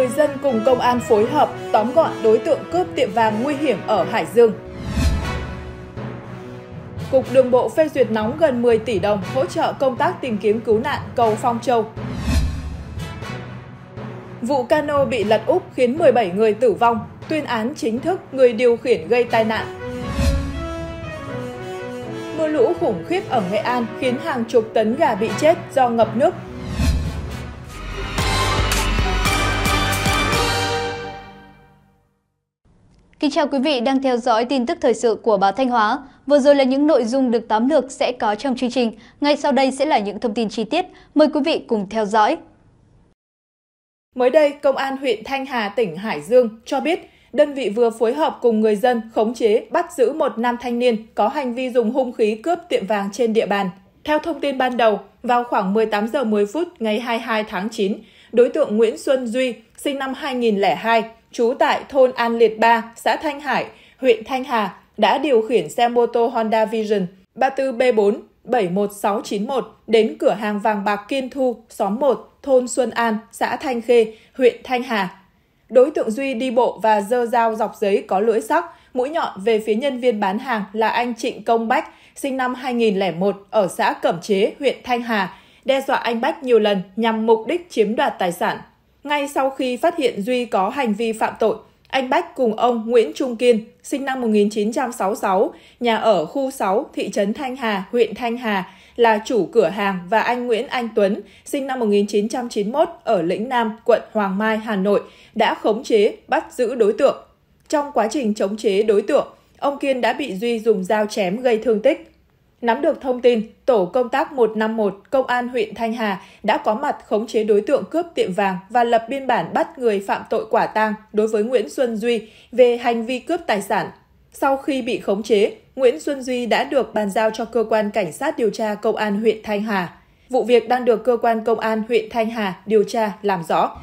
người dân cùng công an phối hợp tóm gọn đối tượng cướp tiệm vàng nguy hiểm ở Hải Dương. Cục Đường bộ phê duyệt nóng gần 10 tỷ đồng hỗ trợ công tác tìm kiếm cứu nạn cầu Phong Châu. Vụ cano bị lật úp khiến 17 người tử vong, tuyên án chính thức người điều khiển gây tai nạn. Mưa lũ khủng khiếp ở Nghệ An khiến hàng chục tấn gà bị chết do ngập nước Kính chào quý vị đang theo dõi tin tức thời sự của báo Thanh Hóa. Vừa rồi là những nội dung được tóm lược sẽ có trong chương trình. Ngay sau đây sẽ là những thông tin chi tiết. Mời quý vị cùng theo dõi. Mới đây, Công an huyện Thanh Hà, tỉnh Hải Dương cho biết đơn vị vừa phối hợp cùng người dân khống chế bắt giữ một nam thanh niên có hành vi dùng hung khí cướp tiệm vàng trên địa bàn. Theo thông tin ban đầu, vào khoảng 18 giờ 10 phút ngày 22 tháng 9, đối tượng Nguyễn Xuân Duy, sinh năm 2002, trú tại thôn An Liệt 3, xã Thanh Hải, huyện Thanh Hà, đã điều khiển xe mô tô Honda Vision 34B4 71691 đến cửa hàng vàng bạc Kiên Thu, xóm 1, thôn Xuân An, xã Thanh Khê, huyện Thanh Hà. Đối tượng Duy đi bộ và dơ dao dọc giấy có lưỡi sắc, mũi nhọn về phía nhân viên bán hàng là anh Trịnh Công Bách, sinh năm 2001 ở xã Cẩm Chế, huyện Thanh Hà, đe dọa anh Bách nhiều lần nhằm mục đích chiếm đoạt tài sản. Ngay sau khi phát hiện Duy có hành vi phạm tội, anh Bách cùng ông Nguyễn Trung Kiên, sinh năm 1966, nhà ở khu 6, thị trấn Thanh Hà, huyện Thanh Hà, là chủ cửa hàng và anh Nguyễn Anh Tuấn, sinh năm 1991 ở Lĩnh Nam, quận Hoàng Mai, Hà Nội, đã khống chế, bắt giữ đối tượng. Trong quá trình chống chế đối tượng, ông Kiên đã bị Duy dùng dao chém gây thương tích. Nắm được thông tin, Tổ công tác 151 Công an huyện Thanh Hà đã có mặt khống chế đối tượng cướp tiệm vàng và lập biên bản bắt người phạm tội quả tang đối với Nguyễn Xuân Duy về hành vi cướp tài sản. Sau khi bị khống chế, Nguyễn Xuân Duy đã được bàn giao cho cơ quan cảnh sát điều tra Công an huyện Thanh Hà. Vụ việc đang được cơ quan công an huyện Thanh Hà điều tra làm rõ.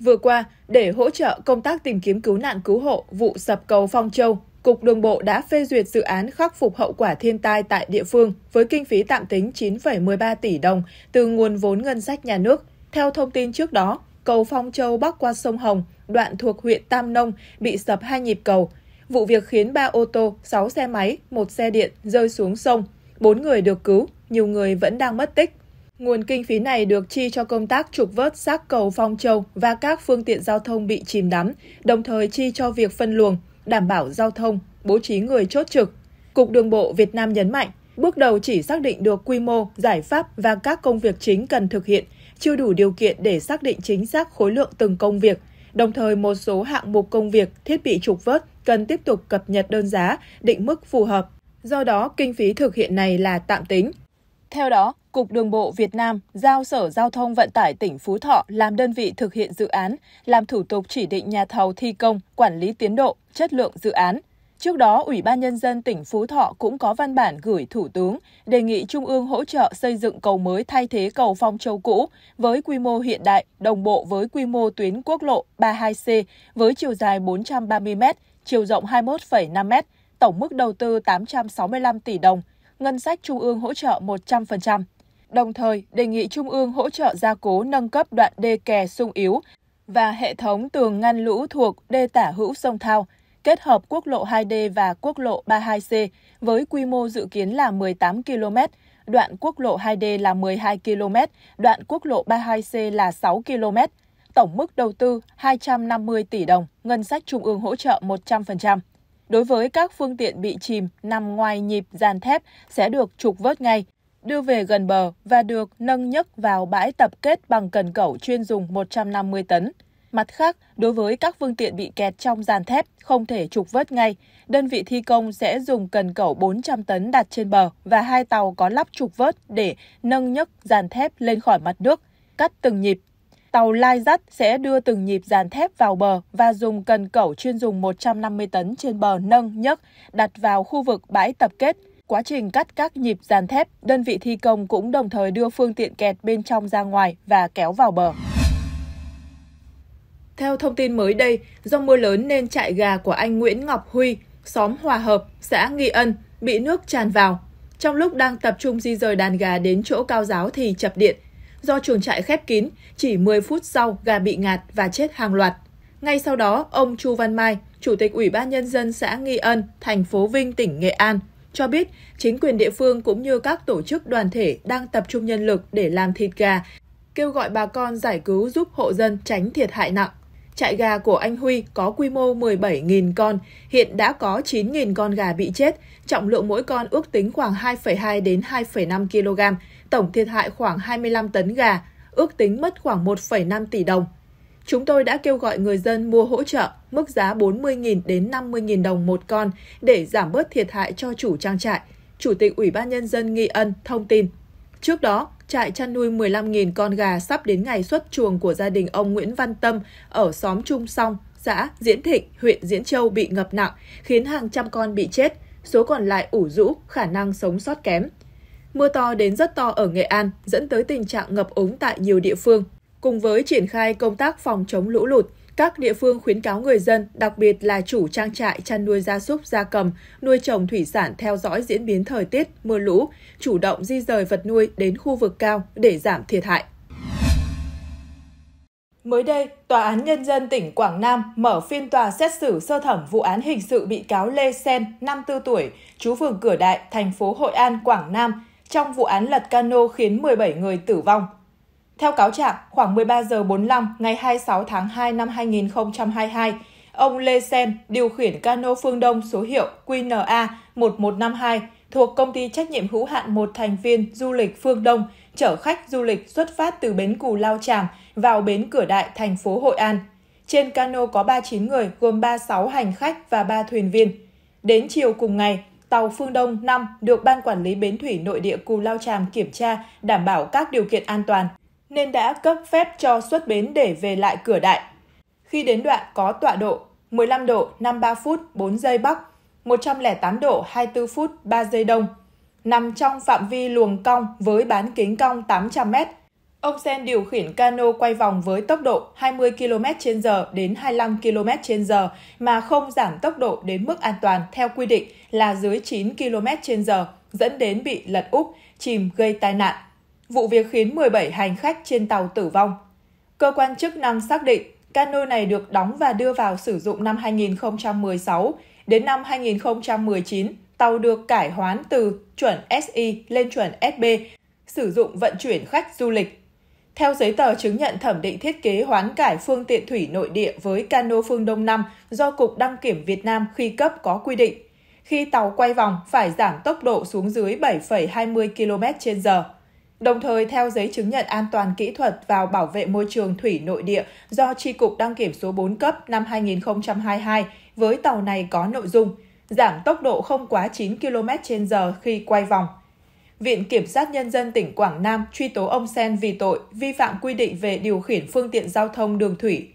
Vừa qua, để hỗ trợ công tác tìm kiếm cứu nạn cứu hộ vụ sập cầu Phong Châu, Cục Đường bộ đã phê duyệt dự án khắc phục hậu quả thiên tai tại địa phương với kinh phí tạm tính 9,13 tỷ đồng từ nguồn vốn ngân sách nhà nước. Theo thông tin trước đó, cầu Phong Châu bắc qua sông Hồng, đoạn thuộc huyện Tam Nông bị sập hai nhịp cầu. Vụ việc khiến 3 ô tô, 6 xe máy, một xe điện rơi xuống sông. 4 người được cứu, nhiều người vẫn đang mất tích. Nguồn kinh phí này được chi cho công tác trục vớt xác cầu Phong Châu và các phương tiện giao thông bị chìm đắm, đồng thời chi cho việc phân luồng, đảm bảo giao thông, bố trí người chốt trực. Cục Đường bộ Việt Nam nhấn mạnh, bước đầu chỉ xác định được quy mô, giải pháp và các công việc chính cần thực hiện, chưa đủ điều kiện để xác định chính xác khối lượng từng công việc. Đồng thời, một số hạng mục công việc, thiết bị trục vớt cần tiếp tục cập nhật đơn giá, định mức phù hợp. Do đó, kinh phí thực hiện này là tạm tính, theo đó, Cục Đường bộ Việt Nam giao Sở Giao thông Vận tải tỉnh Phú Thọ làm đơn vị thực hiện dự án, làm thủ tục chỉ định nhà thầu thi công, quản lý tiến độ, chất lượng dự án. Trước đó, Ủy ban Nhân dân tỉnh Phú Thọ cũng có văn bản gửi Thủ tướng đề nghị Trung ương hỗ trợ xây dựng cầu mới thay thế cầu Phong Châu cũ với quy mô hiện đại, đồng bộ với quy mô tuyến quốc lộ 32C với chiều dài 430m, chiều rộng 21,5m, tổng mức đầu tư 865 tỷ đồng – ngân sách trung ương hỗ trợ 100%. Đồng thời, đề nghị trung ương hỗ trợ gia cố nâng cấp đoạn đê kè sung yếu và hệ thống tường ngăn lũ thuộc đê tả hữu sông Thao, kết hợp quốc lộ 2D và quốc lộ 32C với quy mô dự kiến là 18 km, đoạn quốc lộ 2D là 12 km, đoạn quốc lộ 32C là 6 km. Tổng mức đầu tư 250 tỷ đồng, ngân sách trung ương hỗ trợ 100%. Đối với các phương tiện bị chìm nằm ngoài nhịp dàn thép sẽ được trục vớt ngay, đưa về gần bờ và được nâng nhấc vào bãi tập kết bằng cần cẩu chuyên dùng 150 tấn. Mặt khác, đối với các phương tiện bị kẹt trong dàn thép không thể trục vớt ngay, đơn vị thi công sẽ dùng cần cẩu 400 tấn đặt trên bờ và hai tàu có lắp trục vớt để nâng nhấc dàn thép lên khỏi mặt nước, cắt từng nhịp tàu lai dắt sẽ đưa từng nhịp dàn thép vào bờ và dùng cần cẩu chuyên dùng 150 tấn trên bờ nâng nhấc đặt vào khu vực bãi tập kết. Quá trình cắt các nhịp dàn thép, đơn vị thi công cũng đồng thời đưa phương tiện kẹt bên trong ra ngoài và kéo vào bờ. Theo thông tin mới đây, do mưa lớn nên trại gà của anh Nguyễn Ngọc Huy, xóm Hòa Hợp, xã Nghi Ân bị nước tràn vào. Trong lúc đang tập trung di rời đàn gà đến chỗ cao giáo thì chập điện, Do chuồng trại khép kín, chỉ 10 phút sau gà bị ngạt và chết hàng loạt. Ngay sau đó, ông Chu Văn Mai, Chủ tịch Ủy ban Nhân dân xã Nghi Ân, thành phố Vinh, tỉnh Nghệ An, cho biết chính quyền địa phương cũng như các tổ chức đoàn thể đang tập trung nhân lực để làm thịt gà, kêu gọi bà con giải cứu giúp hộ dân tránh thiệt hại nặng. Trại gà của anh Huy có quy mô 17.000 con, hiện đã có 9.000 con gà bị chết, trọng lượng mỗi con ước tính khoảng 2,2 đến 2,5 kg, tổng thiệt hại khoảng 25 tấn gà, ước tính mất khoảng 1,5 tỷ đồng. Chúng tôi đã kêu gọi người dân mua hỗ trợ mức giá 40.000 đến 50.000 đồng một con để giảm bớt thiệt hại cho chủ trang trại, Chủ tịch Ủy ban Nhân dân Nghi Ân thông tin. Trước đó, trại chăn nuôi 15.000 con gà sắp đến ngày xuất chuồng của gia đình ông Nguyễn Văn Tâm ở xóm Trung Song, xã Diễn Thịnh, huyện Diễn Châu bị ngập nặng, khiến hàng trăm con bị chết, số còn lại ủ rũ, khả năng sống sót kém. Mưa to đến rất to ở Nghệ An dẫn tới tình trạng ngập úng tại nhiều địa phương. Cùng với triển khai công tác phòng chống lũ lụt, các địa phương khuyến cáo người dân, đặc biệt là chủ trang trại chăn nuôi gia súc, gia cầm, nuôi trồng thủy sản theo dõi diễn biến thời tiết, mưa lũ, chủ động di rời vật nuôi đến khu vực cao để giảm thiệt hại. Mới đây, Tòa án Nhân dân tỉnh Quảng Nam mở phiên tòa xét xử sơ thẩm vụ án hình sự bị cáo Lê Sen, 54 tuổi, chú phường Cửa Đại, thành phố Hội An, Quảng Nam, trong vụ án lật cano khiến 17 người tử vong. Theo cáo trạng, khoảng 13 giờ 45 ngày 26 tháng 2 năm 2022, ông Lê Sen điều khiển cano phương Đông số hiệu QNA 1152 thuộc công ty trách nhiệm hữu hạn một thành viên du lịch Phương Đông chở khách du lịch xuất phát từ bến Cù Lao Tràm vào bến Cửa Đại, thành phố Hội An. Trên cano có 39 người gồm 36 hành khách và 3 thuyền viên. Đến chiều cùng ngày, tàu Phương Đông 5 được Ban Quản lý Bến thủy Nội địa Cù Lao Tràm kiểm tra, đảm bảo các điều kiện an toàn, nên đã cấp phép cho xuất bến để về lại cửa đại. Khi đến đoạn có tọa độ 15 độ 53 phút 4 giây Bắc, 108 độ 24 phút 3 giây Đông, nằm trong phạm vi luồng cong với bán kính cong 800 m. Ông Sen điều khiển cano quay vòng với tốc độ 20 km h đến 25 km h mà không giảm tốc độ đến mức an toàn theo quy định là dưới 9 km h dẫn đến bị lật úp, chìm gây tai nạn. Vụ việc khiến 17 hành khách trên tàu tử vong. Cơ quan chức năng xác định cano này được đóng và đưa vào sử dụng năm 2016. Đến năm 2019, tàu được cải hoán từ chuẩn SI lên chuẩn SB, sử dụng vận chuyển khách du lịch. Theo giấy tờ chứng nhận thẩm định thiết kế hoán cải phương tiện thủy nội địa với cano phương Đông 5 do Cục Đăng kiểm Việt Nam khi cấp có quy định, khi tàu quay vòng phải giảm tốc độ xuống dưới 7,20 km h đồng thời theo giấy chứng nhận an toàn kỹ thuật vào bảo vệ môi trường thủy nội địa do Tri Cục Đăng Kiểm số 4 cấp năm 2022 với tàu này có nội dung giảm tốc độ không quá 9 km h khi quay vòng. Viện Kiểm sát Nhân dân tỉnh Quảng Nam truy tố ông Sen vì tội vi phạm quy định về điều khiển phương tiện giao thông đường thủy.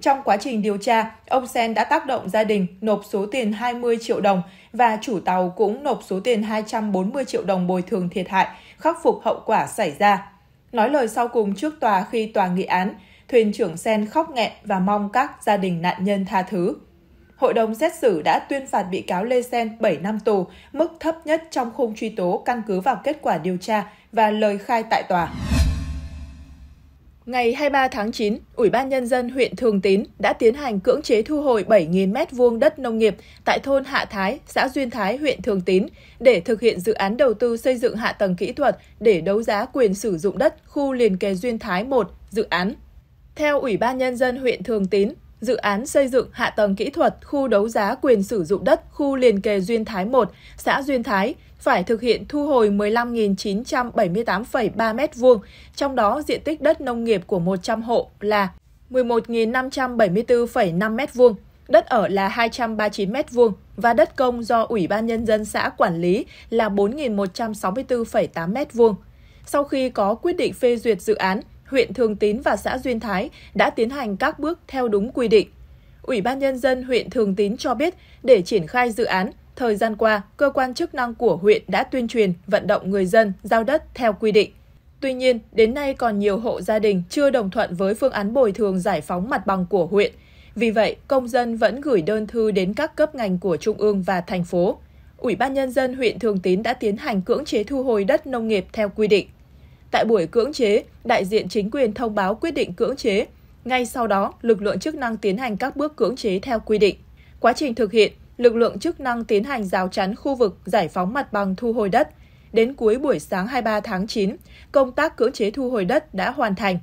Trong quá trình điều tra, ông Sen đã tác động gia đình nộp số tiền 20 triệu đồng và chủ tàu cũng nộp số tiền 240 triệu đồng bồi thường thiệt hại, khắc phục hậu quả xảy ra. Nói lời sau cùng trước tòa khi tòa nghị án, thuyền trưởng Sen khóc nghẹn và mong các gia đình nạn nhân tha thứ. Hội đồng xét xử đã tuyên phạt bị cáo Lê Sen 7 năm tù, mức thấp nhất trong khung truy tố căn cứ vào kết quả điều tra và lời khai tại tòa. Ngày 23 tháng 9, Ủy ban Nhân dân huyện Thường Tín đã tiến hành cưỡng chế thu hồi 7.000 m2 đất nông nghiệp tại thôn Hạ Thái, xã Duyên Thái, huyện Thường Tín để thực hiện dự án đầu tư xây dựng hạ tầng kỹ thuật để đấu giá quyền sử dụng đất khu liền kề Duyên Thái 1 dự án. Theo Ủy ban Nhân dân huyện Thường Tín, dự án xây dựng hạ tầng kỹ thuật khu đấu giá quyền sử dụng đất khu liền kề Duyên Thái 1, xã Duyên Thái phải thực hiện thu hồi 15.978,3 m2, trong đó diện tích đất nông nghiệp của 100 hộ là 11.574,5 m2, đất ở là 239 m2 và đất công do Ủy ban Nhân dân xã quản lý là 4.164,8 m2. Sau khi có quyết định phê duyệt dự án, huyện Thường Tín và xã Duyên Thái đã tiến hành các bước theo đúng quy định. Ủy ban Nhân dân huyện Thường Tín cho biết để triển khai dự án, Thời gian qua, cơ quan chức năng của huyện đã tuyên truyền, vận động người dân giao đất theo quy định. Tuy nhiên, đến nay còn nhiều hộ gia đình chưa đồng thuận với phương án bồi thường giải phóng mặt bằng của huyện. Vì vậy, công dân vẫn gửi đơn thư đến các cấp ngành của Trung ương và thành phố. Ủy ban Nhân dân huyện Thường Tín đã tiến hành cưỡng chế thu hồi đất nông nghiệp theo quy định. Tại buổi cưỡng chế, đại diện chính quyền thông báo quyết định cưỡng chế. Ngay sau đó, lực lượng chức năng tiến hành các bước cưỡng chế theo quy định. Quá trình thực hiện, lực lượng chức năng tiến hành rào chắn khu vực giải phóng mặt bằng thu hồi đất. Đến cuối buổi sáng 23 tháng 9, công tác cưỡng chế thu hồi đất đã hoàn thành.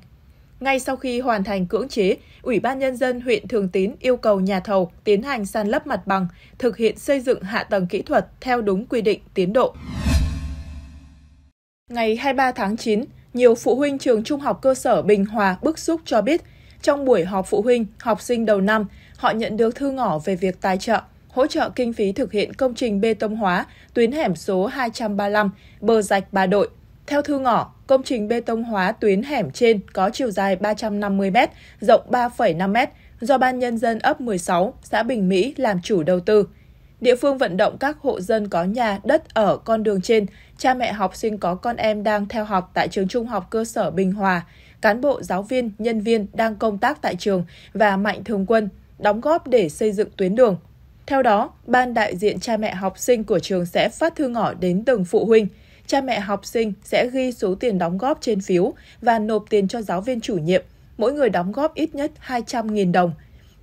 Ngay sau khi hoàn thành cưỡng chế, Ủy ban Nhân dân huyện Thường Tín yêu cầu nhà thầu tiến hành san lấp mặt bằng, thực hiện xây dựng hạ tầng kỹ thuật theo đúng quy định tiến độ. Ngày 23 tháng 9, nhiều phụ huynh trường trung học cơ sở Bình Hòa bức xúc cho biết, trong buổi họp phụ huynh, học sinh đầu năm, họ nhận được thư ngỏ về việc tài trợ hỗ trợ kinh phí thực hiện công trình bê tông hóa tuyến hẻm số 235, bờ rạch Bà Đội. Theo thư ngỏ, công trình bê tông hóa tuyến hẻm trên có chiều dài 350 m, rộng 3,5 m do Ban Nhân dân ấp 16, xã Bình Mỹ làm chủ đầu tư. Địa phương vận động các hộ dân có nhà, đất ở con đường trên, cha mẹ học sinh có con em đang theo học tại trường trung học cơ sở Bình Hòa, cán bộ, giáo viên, nhân viên đang công tác tại trường và mạnh thường quân, đóng góp để xây dựng tuyến đường, theo đó, ban đại diện cha mẹ học sinh của trường sẽ phát thư ngỏ đến từng phụ huynh. Cha mẹ học sinh sẽ ghi số tiền đóng góp trên phiếu và nộp tiền cho giáo viên chủ nhiệm. Mỗi người đóng góp ít nhất 200.000 đồng.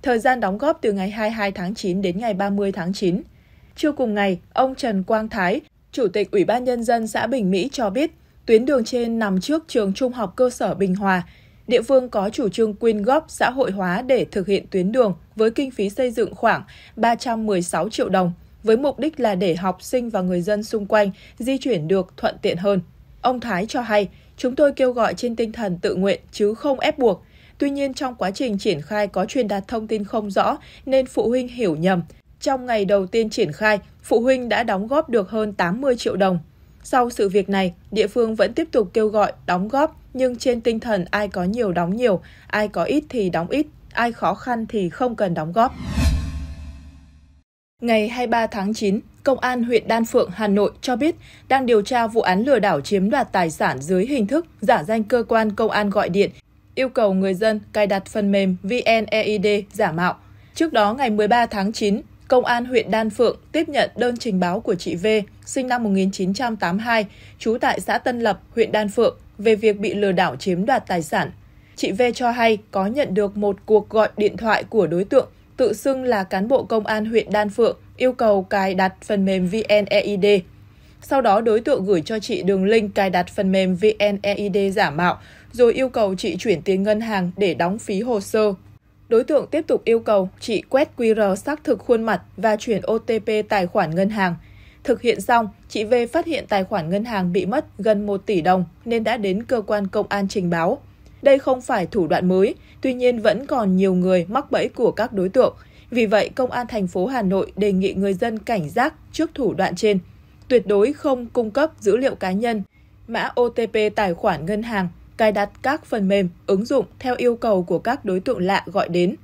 Thời gian đóng góp từ ngày 22 tháng 9 đến ngày 30 tháng 9. Trưa cùng ngày, ông Trần Quang Thái, Chủ tịch Ủy ban Nhân dân xã Bình Mỹ cho biết, tuyến đường trên nằm trước trường trung học cơ sở Bình Hòa. Địa phương có chủ trương quyên góp xã hội hóa để thực hiện tuyến đường với kinh phí xây dựng khoảng 316 triệu đồng, với mục đích là để học sinh và người dân xung quanh di chuyển được thuận tiện hơn. Ông Thái cho hay, chúng tôi kêu gọi trên tinh thần tự nguyện chứ không ép buộc. Tuy nhiên trong quá trình triển khai có truyền đạt thông tin không rõ nên phụ huynh hiểu nhầm. Trong ngày đầu tiên triển khai, phụ huynh đã đóng góp được hơn 80 triệu đồng. Sau sự việc này, địa phương vẫn tiếp tục kêu gọi đóng góp nhưng trên tinh thần ai có nhiều đóng nhiều, ai có ít thì đóng ít ai khó khăn thì không cần đóng góp. Ngày 23 tháng 9, Công an huyện Đan Phượng, Hà Nội cho biết đang điều tra vụ án lừa đảo chiếm đoạt tài sản dưới hình thức giả danh cơ quan công an gọi điện, yêu cầu người dân cài đặt phần mềm VNEID giả mạo. Trước đó, ngày 13 tháng 9, Công an huyện Đan Phượng tiếp nhận đơn trình báo của chị V, sinh năm 1982, trú tại xã Tân Lập, huyện Đan Phượng, về việc bị lừa đảo chiếm đoạt tài sản chị V cho hay có nhận được một cuộc gọi điện thoại của đối tượng tự xưng là cán bộ công an huyện Đan Phượng yêu cầu cài đặt phần mềm VNEID. Sau đó đối tượng gửi cho chị đường link cài đặt phần mềm VNEID giả mạo, rồi yêu cầu chị chuyển tiền ngân hàng để đóng phí hồ sơ. Đối tượng tiếp tục yêu cầu chị quét QR xác thực khuôn mặt và chuyển OTP tài khoản ngân hàng. Thực hiện xong, chị V phát hiện tài khoản ngân hàng bị mất gần 1 tỷ đồng nên đã đến cơ quan công an trình báo. Đây không phải thủ đoạn mới, tuy nhiên vẫn còn nhiều người mắc bẫy của các đối tượng. Vì vậy, Công an thành phố Hà Nội đề nghị người dân cảnh giác trước thủ đoạn trên. Tuyệt đối không cung cấp dữ liệu cá nhân, mã OTP tài khoản ngân hàng, cài đặt các phần mềm, ứng dụng theo yêu cầu của các đối tượng lạ gọi đến.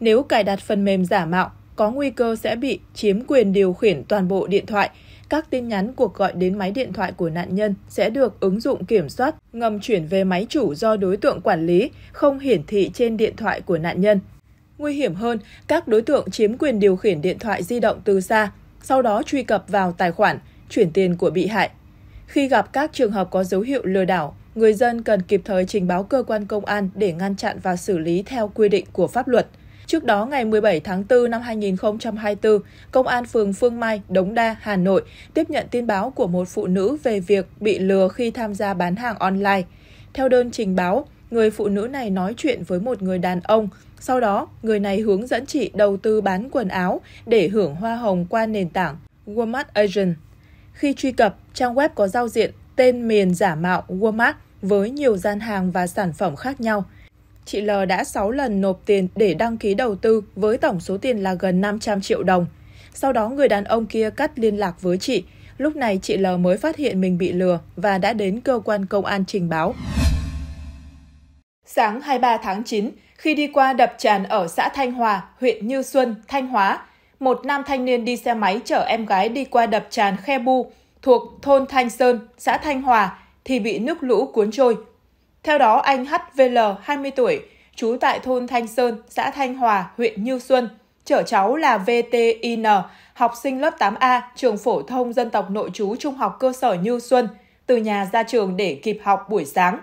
Nếu cài đặt phần mềm giả mạo, có nguy cơ sẽ bị chiếm quyền điều khiển toàn bộ điện thoại các tin nhắn cuộc gọi đến máy điện thoại của nạn nhân sẽ được ứng dụng kiểm soát ngầm chuyển về máy chủ do đối tượng quản lý, không hiển thị trên điện thoại của nạn nhân. Nguy hiểm hơn, các đối tượng chiếm quyền điều khiển điện thoại di động từ xa, sau đó truy cập vào tài khoản, chuyển tiền của bị hại. Khi gặp các trường hợp có dấu hiệu lừa đảo, người dân cần kịp thời trình báo cơ quan công an để ngăn chặn và xử lý theo quy định của pháp luật. Trước đó, ngày 17 tháng 4 năm 2024, Công an phường Phương Mai, Đống Đa, Hà Nội tiếp nhận tin báo của một phụ nữ về việc bị lừa khi tham gia bán hàng online. Theo đơn trình báo, người phụ nữ này nói chuyện với một người đàn ông. Sau đó, người này hướng dẫn chị đầu tư bán quần áo để hưởng hoa hồng qua nền tảng Walmart Agent. Khi truy cập, trang web có giao diện tên miền giả mạo Walmart với nhiều gian hàng và sản phẩm khác nhau chị L đã 6 lần nộp tiền để đăng ký đầu tư với tổng số tiền là gần 500 triệu đồng. Sau đó người đàn ông kia cắt liên lạc với chị. Lúc này chị L mới phát hiện mình bị lừa và đã đến cơ quan công an trình báo. Sáng 23 tháng 9, khi đi qua đập tràn ở xã Thanh Hòa, huyện Như Xuân, Thanh Hóa, một nam thanh niên đi xe máy chở em gái đi qua đập tràn Khe Bu thuộc thôn Thanh Sơn, xã Thanh Hòa thì bị nước lũ cuốn trôi, theo đó, anh HVL, 20 tuổi, trú tại thôn Thanh Sơn, xã Thanh Hòa, huyện Như Xuân, chở cháu là VTIN, học sinh lớp 8A, trường phổ thông dân tộc nội trú trung học cơ sở Như Xuân, từ nhà ra trường để kịp học buổi sáng.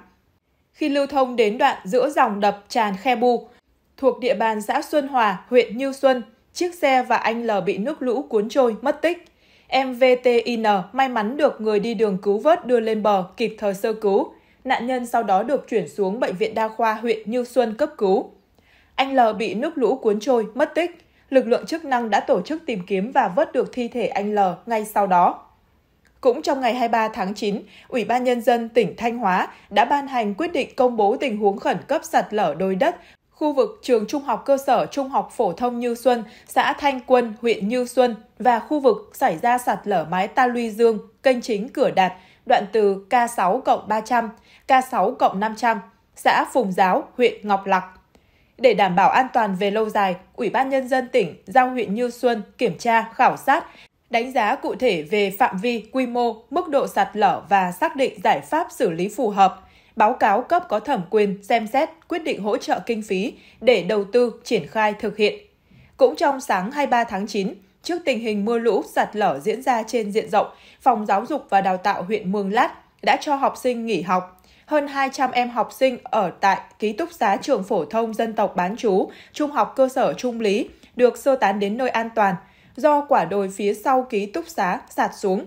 Khi lưu thông đến đoạn giữa dòng đập tràn khe bu, thuộc địa bàn xã Xuân Hòa, huyện Như Xuân, chiếc xe và anh L bị nước lũ cuốn trôi, mất tích. Em VTIN may mắn được người đi đường cứu vớt đưa lên bờ kịp thời sơ cứu. Nạn nhân sau đó được chuyển xuống Bệnh viện Đa khoa huyện Như Xuân cấp cứu. Anh L bị nước lũ cuốn trôi, mất tích. Lực lượng chức năng đã tổ chức tìm kiếm và vớt được thi thể anh L ngay sau đó. Cũng trong ngày 23 tháng 9, Ủy ban Nhân dân tỉnh Thanh Hóa đã ban hành quyết định công bố tình huống khẩn cấp sạt lở đồi đất khu vực trường trung học cơ sở trung học phổ thông Như Xuân, xã Thanh Quân, huyện Như Xuân và khu vực xảy ra sạt lở mái ta luy dương, kênh chính cửa đạt, đoạn từ K6 cộng 300 K6 cộng 500, xã Phùng Giáo, huyện Ngọc Lặc. Để đảm bảo an toàn về lâu dài, Ủy ban Nhân dân tỉnh giao huyện Như Xuân kiểm tra, khảo sát, đánh giá cụ thể về phạm vi, quy mô, mức độ sạt lở và xác định giải pháp xử lý phù hợp, báo cáo cấp có thẩm quyền xem xét quyết định hỗ trợ kinh phí để đầu tư triển khai thực hiện. Cũng trong sáng 23 tháng 9, trước tình hình mưa lũ sạt lở diễn ra trên diện rộng, Phòng Giáo dục và Đào tạo huyện Mường Lát đã cho học sinh nghỉ học hơn 200 em học sinh ở tại ký túc xá trường phổ thông dân tộc bán chú, trung học cơ sở Trung Lý được sơ tán đến nơi an toàn do quả đồi phía sau ký túc xá sạt xuống.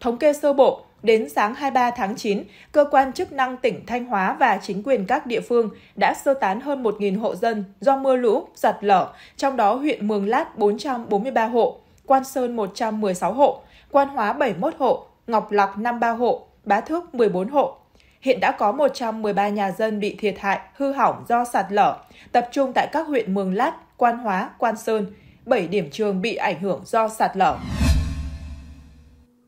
Thống kê sơ bộ, đến sáng 23 tháng 9, cơ quan chức năng tỉnh Thanh Hóa và chính quyền các địa phương đã sơ tán hơn 1.000 hộ dân do mưa lũ, giặt lở, trong đó huyện Mường Lát 443 hộ, Quan Sơn 116 hộ, Quan Hóa 71 hộ, Ngọc Lặc 53 hộ, Bá Thước 14 hộ hiện đã có 113 nhà dân bị thiệt hại, hư hỏng do sạt lở, tập trung tại các huyện Mường Lát, Quan Hóa, Quan Sơn, 7 điểm trường bị ảnh hưởng do sạt lở.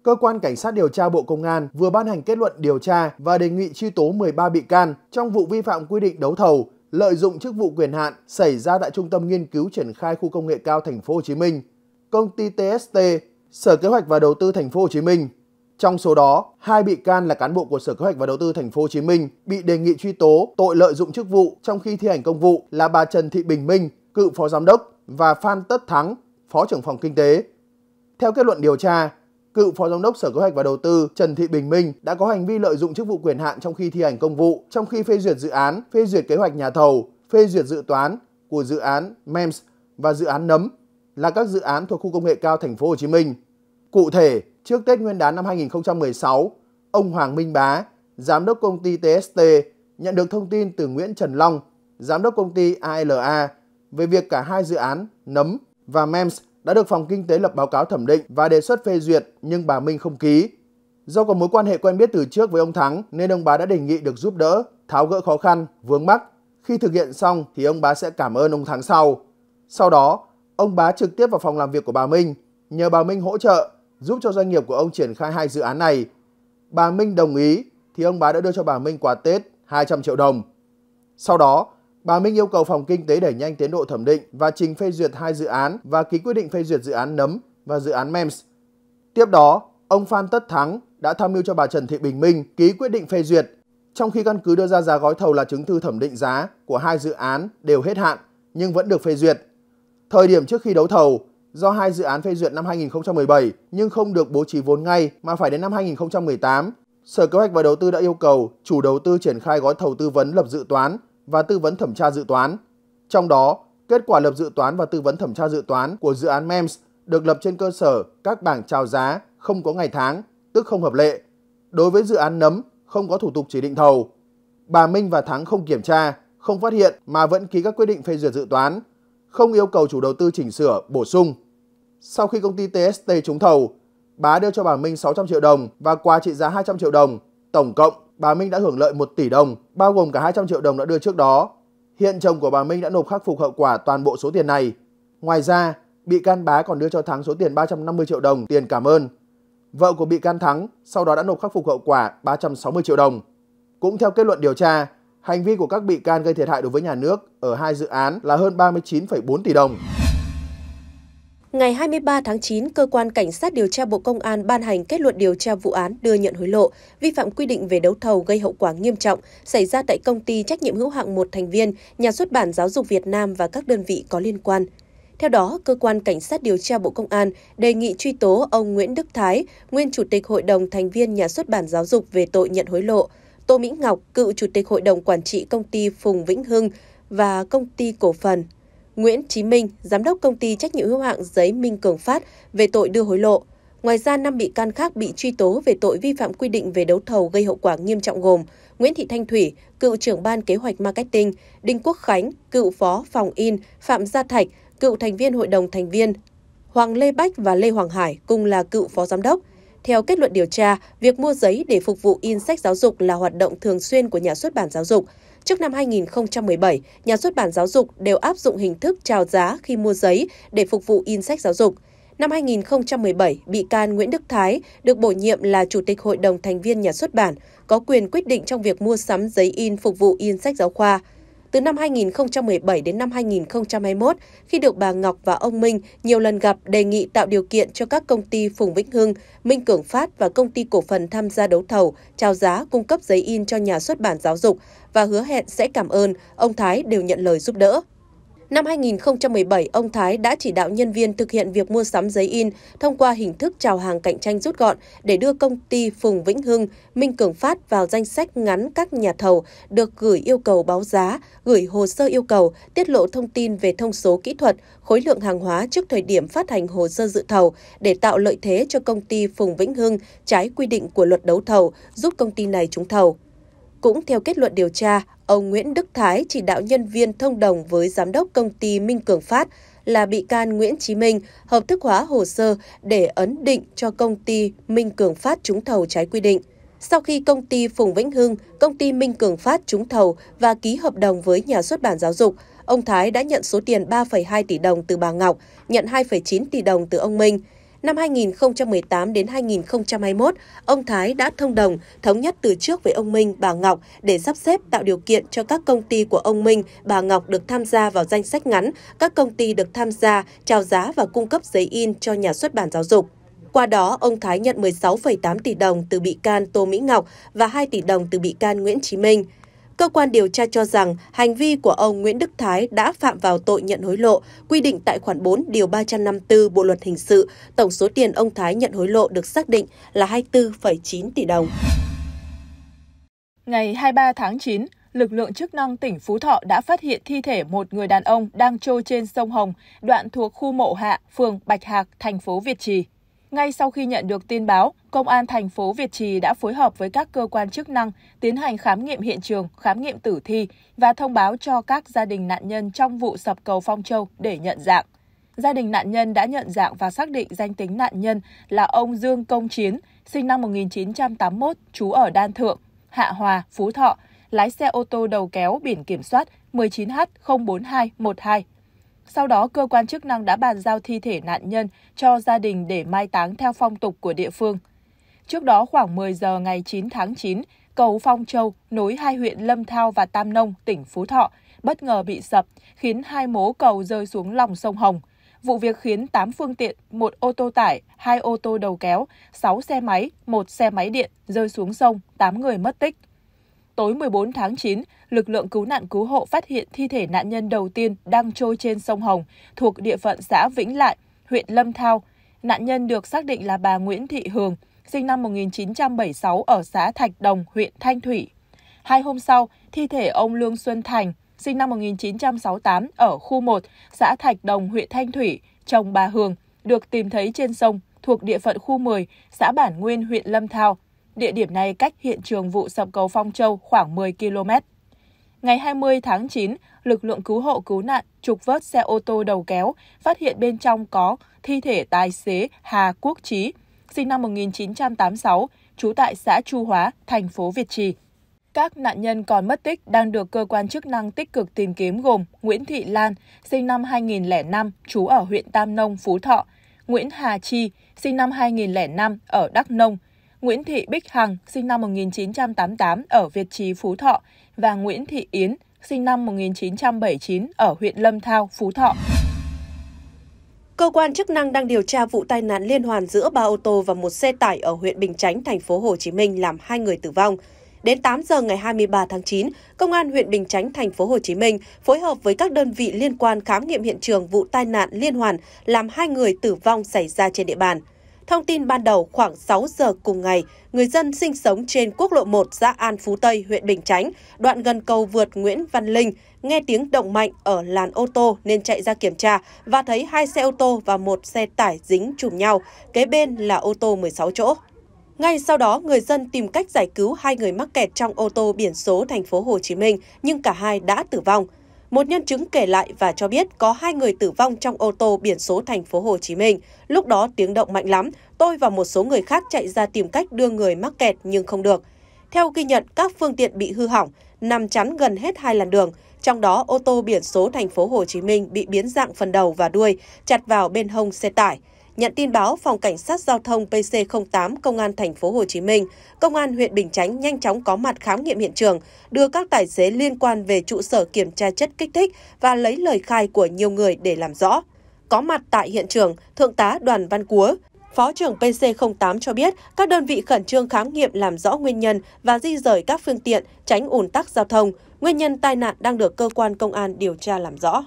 Cơ quan Cảnh sát điều tra Bộ Công an vừa ban hành kết luận điều tra và đề nghị truy tố 13 bị can trong vụ vi phạm quy định đấu thầu, lợi dụng chức vụ quyền hạn xảy ra tại Trung tâm Nghiên cứu triển khai khu công nghệ cao Thành phố Hồ Chí Minh, công ty TST, Sở Kế hoạch và Đầu tư Thành phố Hồ Chí Minh, trong số đó, hai bị can là cán bộ của Sở Kế hoạch và Đầu tư Thành phố Hồ Chí Minh bị đề nghị truy tố tội lợi dụng chức vụ trong khi thi hành công vụ là bà Trần Thị Bình Minh, cựu phó giám đốc và Phan Tất Thắng, phó trưởng phòng kinh tế. Theo kết luận điều tra, cựu phó giám đốc Sở Kế hoạch và Đầu tư Trần Thị Bình Minh đã có hành vi lợi dụng chức vụ quyền hạn trong khi thi hành công vụ, trong khi phê duyệt dự án, phê duyệt kế hoạch nhà thầu, phê duyệt dự toán của dự án MEMS và dự án nấm là các dự án thuộc khu công nghệ cao thành phố Hồ Chí Minh. Cụ thể, Trước Tết Nguyên đán năm 2016, ông Hoàng Minh Bá, giám đốc công ty TST, nhận được thông tin từ Nguyễn Trần Long, giám đốc công ty ALA, về việc cả hai dự án Nấm và MEMS đã được Phòng Kinh tế lập báo cáo thẩm định và đề xuất phê duyệt nhưng bà Minh không ký. Do có mối quan hệ quen biết từ trước với ông Thắng nên ông bà đã đề nghị được giúp đỡ, tháo gỡ khó khăn, vướng mắc. Khi thực hiện xong thì ông bà sẽ cảm ơn ông Thắng sau. Sau đó, ông bá trực tiếp vào phòng làm việc của bà Minh, nhờ bà Minh hỗ trợ giúp cho doanh nghiệp của ông triển khai hai dự án này. Bà Minh đồng ý thì ông Bá đã đưa cho bà Minh quà Tết 200 triệu đồng. Sau đó, bà Minh yêu cầu phòng kinh tế đẩy nhanh tiến độ thẩm định và trình phê duyệt hai dự án và ký quyết định phê duyệt dự án nấm và dự án MEMS. Tiếp đó, ông Phan Tất Thắng đã tham mưu cho bà Trần Thị Bình Minh ký quyết định phê duyệt, trong khi căn cứ đưa ra giá gói thầu là chứng thư thẩm định giá của hai dự án đều hết hạn nhưng vẫn được phê duyệt. Thời điểm trước khi đấu thầu, do hai dự án phê duyệt năm 2017 nhưng không được bố trí vốn ngay mà phải đến năm 2018. Sở Kế hoạch và Đầu tư đã yêu cầu chủ đầu tư triển khai gói thầu tư vấn lập dự toán và tư vấn thẩm tra dự toán. Trong đó, kết quả lập dự toán và tư vấn thẩm tra dự toán của dự án MEMS được lập trên cơ sở các bảng chào giá không có ngày tháng, tức không hợp lệ. Đối với dự án nấm, không có thủ tục chỉ định thầu. Bà Minh và Thắng không kiểm tra, không phát hiện mà vẫn ký các quyết định phê duyệt dự toán, không yêu cầu chủ đầu tư chỉnh sửa, bổ sung. Sau khi công ty TST trúng thầu, Bá đưa cho bà Minh 600 triệu đồng và quà trị giá 200 triệu đồng. Tổng cộng, bà Minh đã hưởng lợi 1 tỷ đồng, bao gồm cả 200 triệu đồng đã đưa trước đó. Hiện chồng của bà Minh đã nộp khắc phục hậu quả toàn bộ số tiền này. Ngoài ra, bị can Bá còn đưa cho Thắng số tiền 350 triệu đồng tiền cảm ơn. Vợ của bị can Thắng sau đó đã nộp khắc phục hậu quả 360 triệu đồng. Cũng theo kết luận điều tra, hành vi của các bị can gây thiệt hại đối với nhà nước ở hai dự án là hơn 39,4 tỷ đồng. Ngày 23 tháng 9, Cơ quan Cảnh sát điều tra Bộ Công an ban hành kết luận điều tra vụ án đưa nhận hối lộ, vi phạm quy định về đấu thầu gây hậu quả nghiêm trọng xảy ra tại công ty trách nhiệm hữu hạn một thành viên, nhà xuất bản giáo dục Việt Nam và các đơn vị có liên quan. Theo đó, Cơ quan Cảnh sát điều tra Bộ Công an đề nghị truy tố ông Nguyễn Đức Thái, nguyên Chủ tịch Hội đồng thành viên nhà xuất bản giáo dục về tội nhận hối lộ, Tô Mỹ Ngọc, cựu Chủ tịch Hội đồng Quản trị Công ty Phùng Vĩnh Hưng và Công ty Cổ phần Nguyễn Chí Minh, giám đốc công ty trách nhiệm hữu hạn giấy Minh Cường Phát về tội đưa hối lộ. Ngoài ra, 5 bị can khác bị truy tố về tội vi phạm quy định về đấu thầu gây hậu quả nghiêm trọng gồm Nguyễn Thị Thanh Thủy, cựu trưởng ban kế hoạch marketing, Đinh Quốc Khánh, cựu phó phòng in, Phạm Gia Thạch, cựu thành viên hội đồng thành viên, Hoàng Lê Bách và Lê Hoàng Hải cùng là cựu phó giám đốc. Theo kết luận điều tra, việc mua giấy để phục vụ in sách giáo dục là hoạt động thường xuyên của nhà xuất bản giáo dục. Trước năm 2017, nhà xuất bản giáo dục đều áp dụng hình thức chào giá khi mua giấy để phục vụ in sách giáo dục. Năm 2017, bị can Nguyễn Đức Thái được bổ nhiệm là Chủ tịch Hội đồng thành viên nhà xuất bản, có quyền quyết định trong việc mua sắm giấy in phục vụ in sách giáo khoa từ năm 2017 đến năm 2021 khi được bà Ngọc và ông Minh nhiều lần gặp đề nghị tạo điều kiện cho các công ty Phùng Vĩnh Hưng, Minh Cường Phát và công ty cổ phần tham gia đấu thầu, trao giá, cung cấp giấy in cho nhà xuất bản giáo dục và hứa hẹn sẽ cảm ơn, ông Thái đều nhận lời giúp đỡ. Năm 2017, ông Thái đã chỉ đạo nhân viên thực hiện việc mua sắm giấy in thông qua hình thức chào hàng cạnh tranh rút gọn để đưa công ty Phùng Vĩnh Hưng, Minh Cường Phát vào danh sách ngắn các nhà thầu được gửi yêu cầu báo giá, gửi hồ sơ yêu cầu, tiết lộ thông tin về thông số kỹ thuật, khối lượng hàng hóa trước thời điểm phát hành hồ sơ dự thầu để tạo lợi thế cho công ty Phùng Vĩnh Hưng trái quy định của luật đấu thầu, giúp công ty này trúng thầu. Cũng theo kết luận điều tra, Ông Nguyễn Đức Thái chỉ đạo nhân viên thông đồng với giám đốc công ty Minh Cường Phát là bị can Nguyễn Chí Minh hợp thức hóa hồ sơ để ấn định cho công ty Minh Cường Phát trúng thầu trái quy định. Sau khi công ty Phùng Vĩnh Hưng, công ty Minh Cường Phát trúng thầu và ký hợp đồng với nhà xuất bản giáo dục, ông Thái đã nhận số tiền 3,2 tỷ đồng từ bà Ngọc, nhận 2,9 tỷ đồng từ ông Minh năm 2018 đến 2021, ông Thái đã thông đồng, thống nhất từ trước với ông Minh, bà Ngọc để sắp xếp tạo điều kiện cho các công ty của ông Minh, bà Ngọc được tham gia vào danh sách ngắn, các công ty được tham gia, trao giá và cung cấp giấy in cho nhà xuất bản giáo dục. Qua đó, ông Thái nhận 16,8 tỷ đồng từ bị can Tô Mỹ Ngọc và 2 tỷ đồng từ bị can Nguyễn Chí Minh. Cơ quan điều tra cho rằng hành vi của ông Nguyễn Đức Thái đã phạm vào tội nhận hối lộ, quy định tại khoản 4 điều 354 Bộ luật hình sự. Tổng số tiền ông Thái nhận hối lộ được xác định là 24,9 tỷ đồng. Ngày 23 tháng 9, lực lượng chức năng tỉnh Phú Thọ đã phát hiện thi thể một người đàn ông đang trôi trên sông Hồng, đoạn thuộc khu mộ Hạ, phường Bạch Hạc, thành phố Việt Trì. Ngay sau khi nhận được tin báo, Công an thành phố Việt Trì đã phối hợp với các cơ quan chức năng tiến hành khám nghiệm hiện trường, khám nghiệm tử thi và thông báo cho các gia đình nạn nhân trong vụ sập cầu Phong Châu để nhận dạng. Gia đình nạn nhân đã nhận dạng và xác định danh tính nạn nhân là ông Dương Công Chiến, sinh năm 1981, trú ở Đan Thượng, Hạ Hòa, Phú Thọ, lái xe ô tô đầu kéo biển kiểm soát 19H04212 sau đó, cơ quan chức năng đã bàn giao thi thể nạn nhân cho gia đình để mai táng theo phong tục của địa phương. Trước đó khoảng 10 giờ ngày 9 tháng 9, cầu Phong Châu nối hai huyện Lâm Thao và Tam Nông, tỉnh Phú Thọ bất ngờ bị sập, khiến hai mố cầu rơi xuống lòng sông Hồng. Vụ việc khiến 8 phương tiện, một ô tô tải, hai ô tô đầu kéo, 6 xe máy, một xe máy điện rơi xuống sông, 8 người mất tích tối 14 tháng 9, lực lượng cứu nạn cứu hộ phát hiện thi thể nạn nhân đầu tiên đang trôi trên sông Hồng thuộc địa phận xã Vĩnh Lại, huyện Lâm Thao. Nạn nhân được xác định là bà Nguyễn Thị Hường, sinh năm 1976 ở xã Thạch Đồng, huyện Thanh Thủy. Hai hôm sau, thi thể ông Lương Xuân Thành, sinh năm 1968 ở khu 1, xã Thạch Đồng, huyện Thanh Thủy, chồng bà Hường, được tìm thấy trên sông thuộc địa phận khu 10, xã Bản Nguyên, huyện Lâm Thao. Địa điểm này cách hiện trường vụ sập cầu Phong Châu khoảng 10 km. Ngày 20 tháng 9, lực lượng cứu hộ cứu nạn trục vớt xe ô tô đầu kéo, phát hiện bên trong có thi thể tài xế Hà Quốc Trí, sinh năm 1986, trú tại xã Chu Hóa, thành phố Việt Trì. Các nạn nhân còn mất tích đang được cơ quan chức năng tích cực tìm kiếm gồm Nguyễn Thị Lan, sinh năm 2005, trú ở huyện Tam Nông, Phú Thọ, Nguyễn Hà Chi, sinh năm 2005, ở Đắk Nông, Nguyễn Thị Bích Hằng, sinh năm 1988 ở Việt Trì, Phú Thọ và Nguyễn Thị Yến, sinh năm 1979 ở huyện Lâm Thao, Phú Thọ. Cơ quan chức năng đang điều tra vụ tai nạn liên hoàn giữa ba ô tô và một xe tải ở huyện Bình Chánh, thành phố Hồ Chí Minh làm hai người tử vong. Đến 8 giờ ngày 23 tháng 9, Công an huyện Bình Chánh, thành phố Hồ Chí Minh phối hợp với các đơn vị liên quan khám nghiệm hiện trường vụ tai nạn liên hoàn làm hai người tử vong xảy ra trên địa bàn. Thông tin ban đầu khoảng 6 giờ cùng ngày, người dân sinh sống trên quốc lộ 1 xã An Phú Tây, huyện Bình Chánh, đoạn gần cầu vượt Nguyễn Văn Linh, nghe tiếng động mạnh ở làn ô tô nên chạy ra kiểm tra và thấy hai xe ô tô và một xe tải dính chùm nhau, kế bên là ô tô 16 chỗ. Ngay sau đó, người dân tìm cách giải cứu hai người mắc kẹt trong ô tô biển số thành phố Hồ Chí Minh, nhưng cả hai đã tử vong. Một nhân chứng kể lại và cho biết có hai người tử vong trong ô tô biển số thành phố Hồ Chí Minh. Lúc đó tiếng động mạnh lắm, tôi và một số người khác chạy ra tìm cách đưa người mắc kẹt nhưng không được. Theo ghi nhận, các phương tiện bị hư hỏng, nằm chắn gần hết hai làn đường, trong đó ô tô biển số thành phố Hồ Chí Minh bị biến dạng phần đầu và đuôi, chặt vào bên hông xe tải. Nhận tin báo, phòng cảnh sát giao thông PC08 công an thành phố Hồ Chí Minh, công an huyện Bình Chánh nhanh chóng có mặt khám nghiệm hiện trường, đưa các tài xế liên quan về trụ sở kiểm tra chất kích thích và lấy lời khai của nhiều người để làm rõ. Có mặt tại hiện trường, thượng tá Đoàn Văn Cúa, Phó trưởng PC08 cho biết các đơn vị khẩn trương khám nghiệm làm rõ nguyên nhân và di rời các phương tiện tránh ùn tắc giao thông. Nguyên nhân tai nạn đang được cơ quan công an điều tra làm rõ.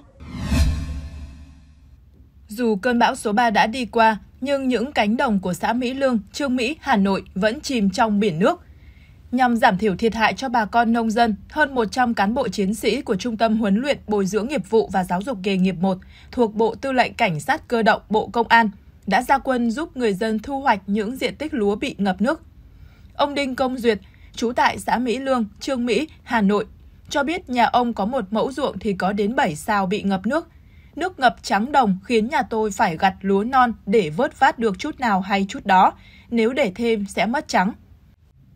Dù cơn bão số 3 đã đi qua, nhưng những cánh đồng của xã Mỹ Lương, Trương Mỹ, Hà Nội vẫn chìm trong biển nước. Nhằm giảm thiểu thiệt hại cho bà con nông dân, hơn 100 cán bộ chiến sĩ của Trung tâm Huấn luyện Bồi dưỡng nghiệp vụ và Giáo dục nghề nghiệp 1 thuộc Bộ Tư lệnh Cảnh sát Cơ động Bộ Công an đã ra quân giúp người dân thu hoạch những diện tích lúa bị ngập nước. Ông Đinh Công Duyệt, trú tại xã Mỹ Lương, Trương Mỹ, Hà Nội, cho biết nhà ông có một mẫu ruộng thì có đến 7 sao bị ngập nước, nước ngập trắng đồng khiến nhà tôi phải gặt lúa non để vớt vát được chút nào hay chút đó, nếu để thêm sẽ mất trắng.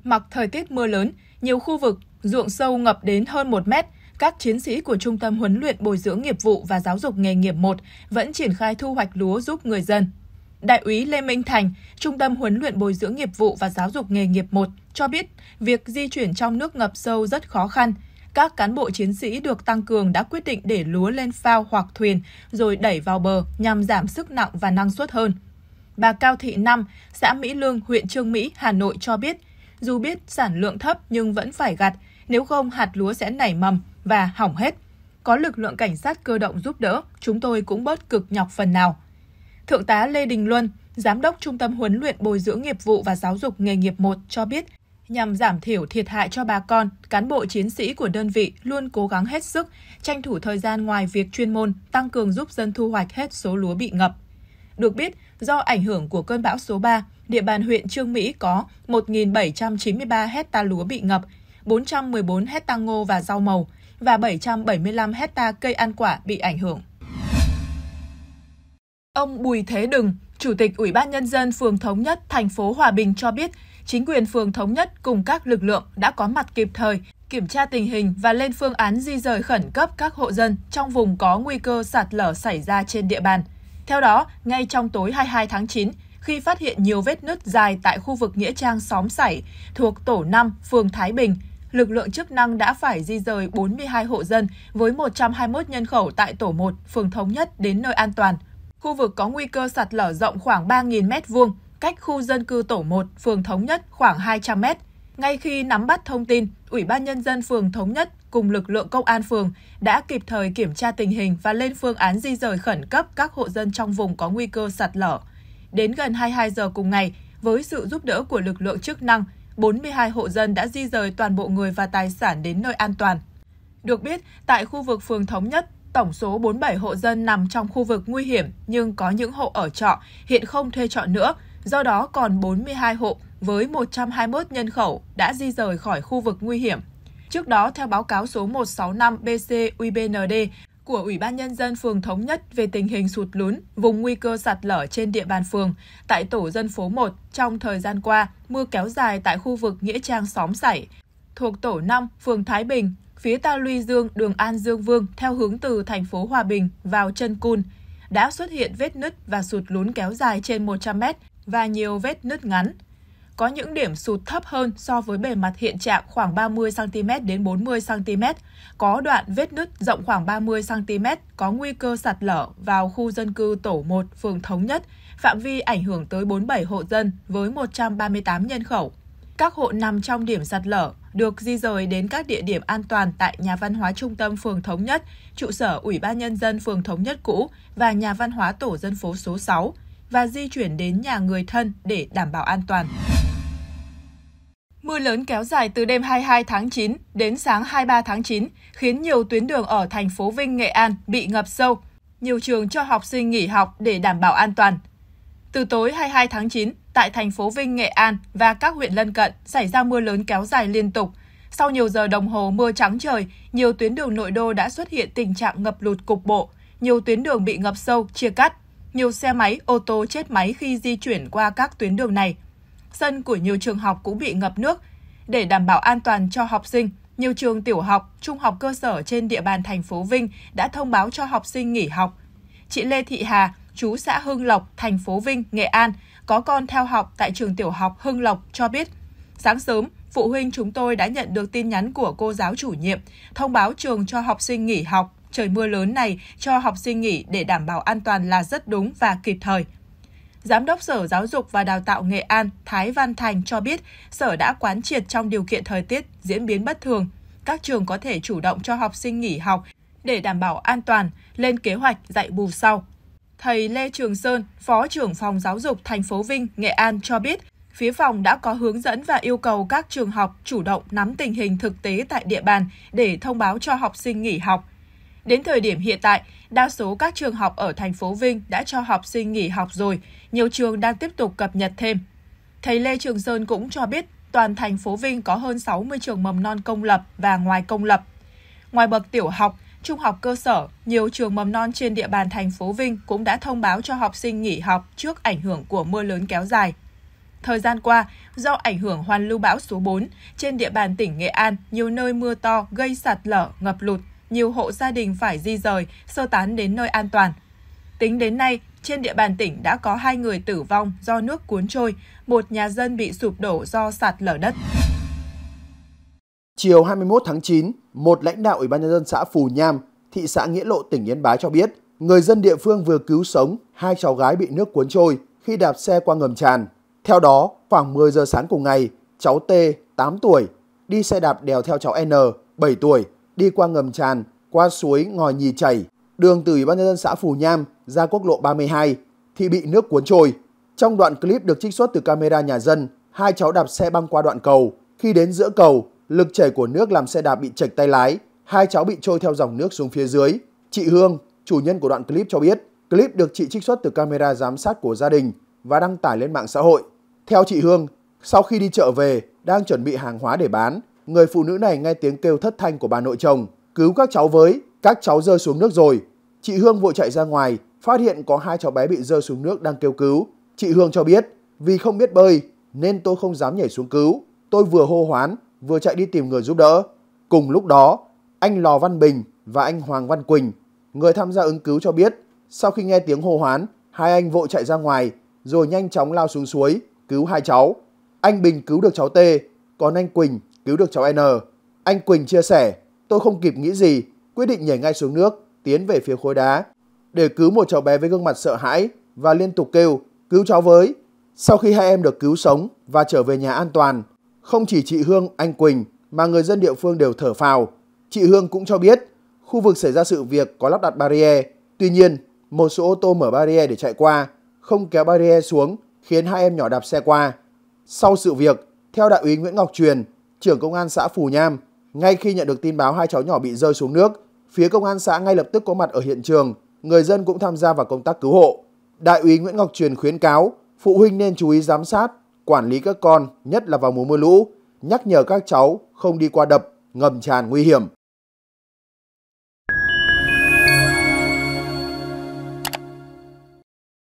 Mặc thời tiết mưa lớn, nhiều khu vực, ruộng sâu ngập đến hơn 1 mét, các chiến sĩ của Trung tâm Huấn luyện Bồi dưỡng Nghiệp vụ và Giáo dục Nghề nghiệp 1 vẫn triển khai thu hoạch lúa giúp người dân. Đại úy Lê Minh Thành, Trung tâm Huấn luyện Bồi dưỡng Nghiệp vụ và Giáo dục Nghề nghiệp 1, cho biết việc di chuyển trong nước ngập sâu rất khó khăn – các cán bộ chiến sĩ được tăng cường đã quyết định để lúa lên phao hoặc thuyền rồi đẩy vào bờ nhằm giảm sức nặng và năng suất hơn. Bà Cao Thị Năm, xã Mỹ Lương, huyện Trương Mỹ, Hà Nội cho biết, dù biết sản lượng thấp nhưng vẫn phải gặt, nếu không hạt lúa sẽ nảy mầm và hỏng hết. Có lực lượng cảnh sát cơ động giúp đỡ, chúng tôi cũng bớt cực nhọc phần nào. Thượng tá Lê Đình Luân, Giám đốc Trung tâm Huấn luyện Bồi dưỡng nghiệp vụ và Giáo dục nghề nghiệp 1 cho biết, nhằm giảm thiểu thiệt hại cho bà con, cán bộ chiến sĩ của đơn vị luôn cố gắng hết sức, tranh thủ thời gian ngoài việc chuyên môn, tăng cường giúp dân thu hoạch hết số lúa bị ngập. Được biết, do ảnh hưởng của cơn bão số 3, địa bàn huyện Trương Mỹ có 1.793 hecta lúa bị ngập, 414 hecta ngô và rau màu và 775 hecta cây ăn quả bị ảnh hưởng. Ông Bùi Thế Đừng, Chủ tịch Ủy ban Nhân dân phường Thống Nhất, thành phố Hòa Bình cho biết chính quyền phường Thống Nhất cùng các lực lượng đã có mặt kịp thời, kiểm tra tình hình và lên phương án di rời khẩn cấp các hộ dân trong vùng có nguy cơ sạt lở xảy ra trên địa bàn. Theo đó, ngay trong tối 22 tháng 9, khi phát hiện nhiều vết nứt dài tại khu vực Nghĩa Trang Xóm Sảy thuộc Tổ 5, phường Thái Bình, lực lượng chức năng đã phải di rời 42 hộ dân với 121 nhân khẩu tại Tổ 1, phường Thống Nhất đến nơi an toàn. Khu vực có nguy cơ sạt lở rộng khoảng 3.000 m2, cách khu dân cư tổ 1, phường Thống Nhất khoảng 200 mét. Ngay khi nắm bắt thông tin, Ủy ban Nhân dân phường Thống Nhất cùng lực lượng công an phường đã kịp thời kiểm tra tình hình và lên phương án di rời khẩn cấp các hộ dân trong vùng có nguy cơ sạt lở. Đến gần 22 giờ cùng ngày, với sự giúp đỡ của lực lượng chức năng, 42 hộ dân đã di rời toàn bộ người và tài sản đến nơi an toàn. Được biết, tại khu vực phường Thống Nhất, tổng số 47 hộ dân nằm trong khu vực nguy hiểm nhưng có những hộ ở trọ, hiện không thuê trọ nữa – Do đó còn 42 hộ với 121 nhân khẩu đã di rời khỏi khu vực nguy hiểm. Trước đó, theo báo cáo số 165 BC UBND của Ủy ban Nhân dân phường Thống Nhất về tình hình sụt lún, vùng nguy cơ sạt lở trên địa bàn phường, tại tổ dân phố 1, trong thời gian qua, mưa kéo dài tại khu vực Nghĩa Trang Xóm Sảy, thuộc tổ 5, phường Thái Bình, phía ta Luy Dương, đường An Dương Vương theo hướng từ thành phố Hòa Bình vào chân Cun, đã xuất hiện vết nứt và sụt lún kéo dài trên 100 mét, và nhiều vết nứt ngắn. Có những điểm sụt thấp hơn so với bề mặt hiện trạng khoảng 30 cm đến 40 cm, có đoạn vết nứt rộng khoảng 30 cm có nguy cơ sạt lở vào khu dân cư tổ 1 phường Thống Nhất, phạm vi ảnh hưởng tới 47 hộ dân với 138 nhân khẩu. Các hộ nằm trong điểm sạt lở được di rời đến các địa điểm an toàn tại nhà văn hóa trung tâm phường Thống Nhất, trụ sở Ủy ban Nhân dân phường Thống Nhất cũ và nhà văn hóa tổ dân phố số 6 và di chuyển đến nhà người thân để đảm bảo an toàn. Mưa lớn kéo dài từ đêm 22 tháng 9 đến sáng 23 tháng 9 khiến nhiều tuyến đường ở thành phố Vinh, Nghệ An bị ngập sâu. Nhiều trường cho học sinh nghỉ học để đảm bảo an toàn. Từ tối 22 tháng 9, tại thành phố Vinh, Nghệ An và các huyện lân cận xảy ra mưa lớn kéo dài liên tục. Sau nhiều giờ đồng hồ mưa trắng trời, nhiều tuyến đường nội đô đã xuất hiện tình trạng ngập lụt cục bộ, nhiều tuyến đường bị ngập sâu, chia cắt nhiều xe máy, ô tô chết máy khi di chuyển qua các tuyến đường này. Sân của nhiều trường học cũng bị ngập nước. Để đảm bảo an toàn cho học sinh, nhiều trường tiểu học, trung học cơ sở trên địa bàn thành phố Vinh đã thông báo cho học sinh nghỉ học. Chị Lê Thị Hà, chú xã Hưng Lộc, thành phố Vinh, Nghệ An, có con theo học tại trường tiểu học Hưng Lộc cho biết, sáng sớm, phụ huynh chúng tôi đã nhận được tin nhắn của cô giáo chủ nhiệm thông báo trường cho học sinh nghỉ học trời mưa lớn này cho học sinh nghỉ để đảm bảo an toàn là rất đúng và kịp thời. Giám đốc Sở Giáo dục và Đào tạo Nghệ An Thái Văn Thành cho biết, Sở đã quán triệt trong điều kiện thời tiết diễn biến bất thường, các trường có thể chủ động cho học sinh nghỉ học để đảm bảo an toàn, lên kế hoạch dạy bù sau. Thầy Lê Trường Sơn, Phó trưởng phòng giáo dục thành phố Vinh, Nghệ An cho biết, phía phòng đã có hướng dẫn và yêu cầu các trường học chủ động nắm tình hình thực tế tại địa bàn để thông báo cho học sinh nghỉ học. Đến thời điểm hiện tại, đa số các trường học ở thành phố Vinh đã cho học sinh nghỉ học rồi, nhiều trường đang tiếp tục cập nhật thêm. Thầy Lê Trường Sơn cũng cho biết toàn thành phố Vinh có hơn 60 trường mầm non công lập và ngoài công lập. Ngoài bậc tiểu học, trung học cơ sở, nhiều trường mầm non trên địa bàn thành phố Vinh cũng đã thông báo cho học sinh nghỉ học trước ảnh hưởng của mưa lớn kéo dài. Thời gian qua, do ảnh hưởng hoàn lưu bão số 4, trên địa bàn tỉnh Nghệ An, nhiều nơi mưa to gây sạt lở, ngập lụt, nhiều hộ gia đình phải di rời, sơ tán đến nơi an toàn. Tính đến nay, trên địa bàn tỉnh đã có hai người tử vong do nước cuốn trôi, một nhà dân bị sụp đổ do sạt lở đất. Chiều 21 tháng 9, một lãnh đạo Ủy ban nhân dân xã Phù Nham, thị xã Nghĩa Lộ, tỉnh Yên Bái cho biết, người dân địa phương vừa cứu sống hai cháu gái bị nước cuốn trôi khi đạp xe qua ngầm tràn. Theo đó, khoảng 10 giờ sáng cùng ngày, cháu T, 8 tuổi, đi xe đạp đèo theo cháu N, 7 tuổi đi qua ngầm tràn, qua suối Ngòi Nhì Chảy, đường từ Ủy ban nhân dân xã Phù Nham ra quốc lộ 32 thì bị nước cuốn trôi. Trong đoạn clip được trích xuất từ camera nhà dân, hai cháu đạp xe băng qua đoạn cầu. Khi đến giữa cầu, lực chảy của nước làm xe đạp bị chệch tay lái, hai cháu bị trôi theo dòng nước xuống phía dưới. Chị Hương, chủ nhân của đoạn clip cho biết, clip được chị trích xuất từ camera giám sát của gia đình và đăng tải lên mạng xã hội. Theo chị Hương, sau khi đi chợ về, đang chuẩn bị hàng hóa để bán Người phụ nữ này nghe tiếng kêu thất thanh của bà nội chồng, cứu các cháu với, các cháu rơi xuống nước rồi. Chị Hương vội chạy ra ngoài, phát hiện có hai cháu bé bị rơi xuống nước đang kêu cứu. Chị Hương cho biết, vì không biết bơi nên tôi không dám nhảy xuống cứu. Tôi vừa hô hoán, vừa chạy đi tìm người giúp đỡ. Cùng lúc đó, anh Lò Văn Bình và anh Hoàng Văn Quỳnh, người tham gia ứng cứu cho biết, sau khi nghe tiếng hô hoán, hai anh vội chạy ra ngoài, rồi nhanh chóng lao xuống suối, cứu hai cháu. Anh Bình cứu được cháu T, còn anh Quỳnh cứu được cháu N. Anh Quỳnh chia sẻ, tôi không kịp nghĩ gì, quyết định nhảy ngay xuống nước, tiến về phía khối đá. Để cứu một cháu bé với gương mặt sợ hãi và liên tục kêu, cứu cháu với. Sau khi hai em được cứu sống và trở về nhà an toàn, không chỉ chị Hương, anh Quỳnh mà người dân địa phương đều thở phào. Chị Hương cũng cho biết, khu vực xảy ra sự việc có lắp đặt barrier. Tuy nhiên, một số ô tô mở barrier để chạy qua, không kéo barrier xuống khiến hai em nhỏ đạp xe qua. Sau sự việc, theo đại úy Nguyễn Ngọc Truyền, trưởng công an xã Phù Nham, ngay khi nhận được tin báo hai cháu nhỏ bị rơi xuống nước, phía công an xã ngay lập tức có mặt ở hiện trường, người dân cũng tham gia vào công tác cứu hộ. Đại úy Nguyễn Ngọc Truyền khuyến cáo phụ huynh nên chú ý giám sát, quản lý các con, nhất là vào mùa mưa lũ, nhắc nhở các cháu không đi qua đập, ngầm tràn nguy hiểm.